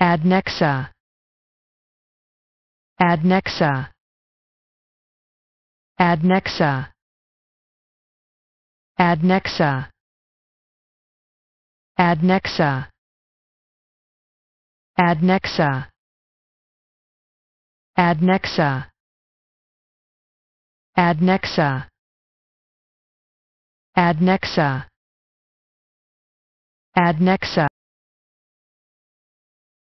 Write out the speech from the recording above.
Adnexa. Adnexa. Adnexa. Adnexa. Adnexa. Adnexa. Adnexa. Adnexa. Adnexa. Adnexa.